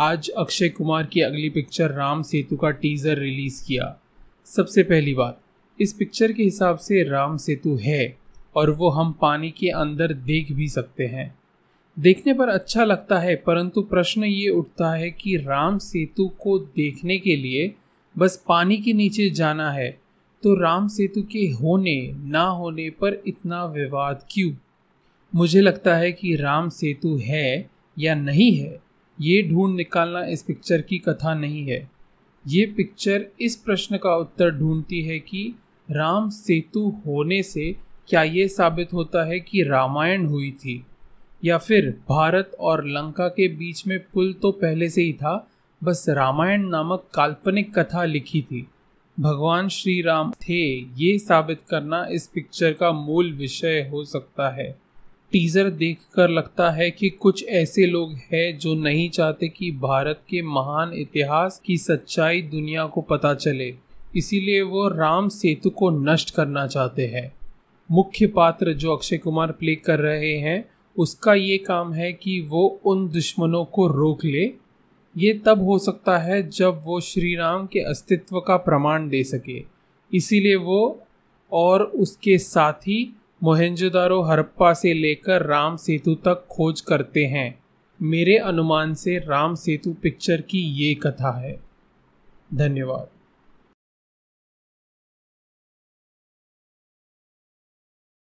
आज अक्षय कुमार की अगली पिक्चर राम सेतु का टीजर रिलीज किया सबसे पहली बात इस पिक्चर के हिसाब से राम सेतु है और वो हम पानी के अंदर देख भी सकते हैं देखने पर अच्छा लगता है परंतु प्रश्न ये उठता है कि राम सेतु को देखने के लिए बस पानी के नीचे जाना है तो राम सेतु के होने ना होने पर इतना विवाद क्यों मुझे लगता है कि राम सेतु है या नहीं है ये ढूंढ निकालना इस पिक्चर की कथा नहीं है ये पिक्चर इस प्रश्न का उत्तर ढूंढती है कि राम सेतु होने से क्या ये साबित होता है कि रामायण हुई थी या फिर भारत और लंका के बीच में पुल तो पहले से ही था बस रामायण नामक काल्पनिक कथा लिखी थी भगवान श्री राम थे ये साबित करना इस पिक्चर का मूल विषय हो सकता है टीज़र देखकर लगता है कि कुछ ऐसे लोग हैं जो नहीं चाहते कि भारत के महान इतिहास की सच्चाई दुनिया को पता चले इसीलिए वो राम सेतु को नष्ट करना चाहते हैं मुख्य पात्र जो अक्षय कुमार प्ले कर रहे हैं उसका ये काम है कि वो उन दुश्मनों को रोक ले ये तब हो सकता है जब वो श्री राम के अस्तित्व का प्रमाण दे सके इसीलिए वो और उसके साथी मोहनजोदारो हरप्पा से लेकर राम सेतु तक खोज करते हैं मेरे अनुमान से राम सेतु पिक्चर की ये कथा है धन्यवाद